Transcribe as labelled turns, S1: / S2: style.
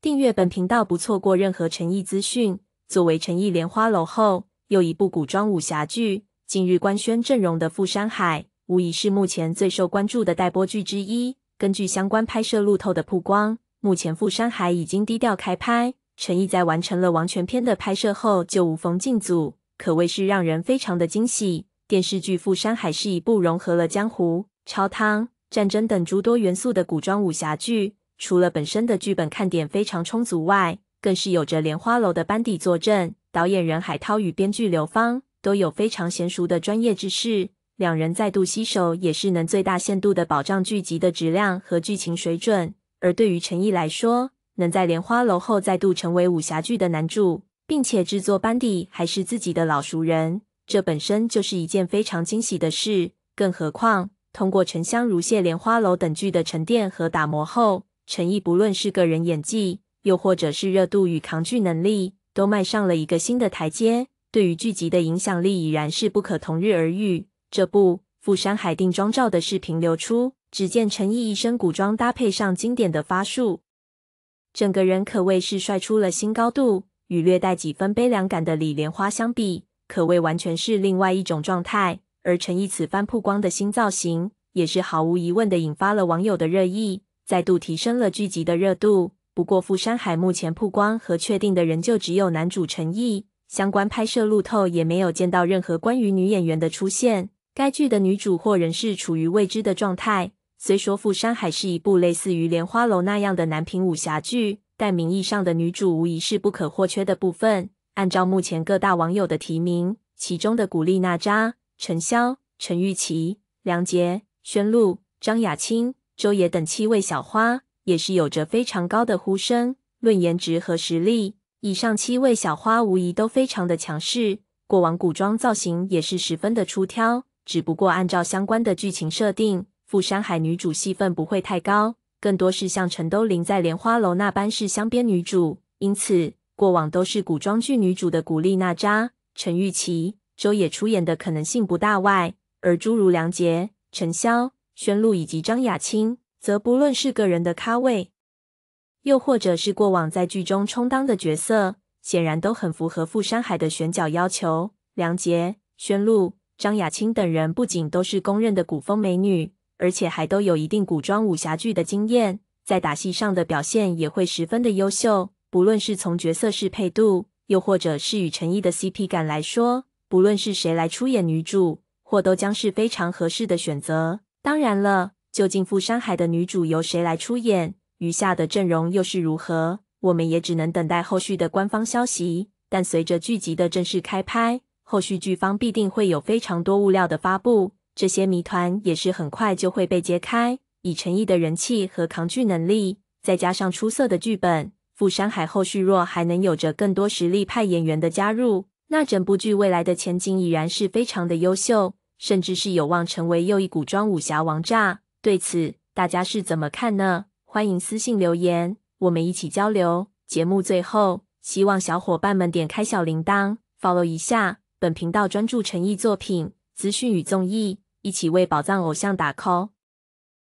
S1: 订阅本频道，不错过任何诚意资讯。作为诚意莲花楼后又一部古装武侠剧，近日官宣阵容的《富山海》无疑是目前最受关注的待播剧之一。根据相关拍摄路透的曝光，目前《富山海》已经低调开拍。陈毅在完成了《王权篇》的拍摄后，就无缝进组，可谓是让人非常的惊喜。电视剧《富山海》是一部融合了江湖、超汤、战争等诸多元素的古装武侠剧。除了本身的剧本看点非常充足外，更是有着莲花楼的班底坐镇，导演任海涛与编剧刘芳都有非常娴熟的专业知识，两人再度携手也是能最大限度的保障剧集的质量和剧情水准。而对于陈毅来说，能在莲花楼后再度成为武侠剧的男主，并且制作班底还是自己的老熟人，这本身就是一件非常惊喜的事。更何况，通过沉香如屑、莲花楼等剧的沉淀和打磨后。陈毅不论是个人演技，又或者是热度与扛剧能力，都迈上了一个新的台阶。对于剧集的影响力，已然是不可同日而语。这部《富山海定妆照的视频流出，只见陈毅一身古装，搭配上经典的发束，整个人可谓是帅出了新高度。与略带几分悲凉感的李莲花相比，可谓完全是另外一种状态。而陈毅此番曝光的新造型，也是毫无疑问的引发了网友的热议。再度提升了剧集的热度。不过，《富山海》目前曝光和确定的仍旧只有男主陈毅，相关拍摄路透也没有见到任何关于女演员的出现。该剧的女主或仍是处于未知的状态。虽说《富山海》是一部类似于《莲花楼》那样的男频武侠剧，但名义上的女主无疑是不可或缺的部分。按照目前各大网友的提名，其中的古力娜扎、陈潇、陈玉琪、梁洁、宣璐、张雅青、周也等七位小花也是有着非常高的呼声。论颜值和实力，以上七位小花无疑都非常的强势。过往古装造型也是十分的出挑。只不过按照相关的剧情设定，富山海女主戏份不会太高，更多是像陈都灵在《莲花楼》那般是香边女主。因此，过往都是古装剧女主的古力娜扎、陈钰琪、周也出演的可能性不大。外而诸如梁洁、陈潇。宣璐以及张雅青，则不论是个人的咖位，又或者是过往在剧中充当的角色，显然都很符合傅山海的选角要求。梁洁、宣璐、张雅青等人不仅都是公认的古风美女，而且还都有一定古装武侠剧的经验，在打戏上的表现也会十分的优秀。不论是从角色适配度，又或者是与陈毅的 CP 感来说，不论是谁来出演女主，或都将是非常合适的选择。当然了，究竟富山海的女主由谁来出演，余下的阵容又是如何，我们也只能等待后续的官方消息。但随着剧集的正式开拍，后续剧方必定会有非常多物料的发布，这些谜团也是很快就会被揭开。以陈毅的人气和扛剧能力，再加上出色的剧本，富山海后续若还能有着更多实力派演员的加入，那整部剧未来的前景已然是非常的优秀。甚至是有望成为又一古装武侠王炸，对此大家是怎么看呢？欢迎私信留言，我们一起交流。节目最后，希望小伙伴们点开小铃铛，follow 一下本频道，专注诚意作品资讯与综艺，一起为宝藏偶像打 call。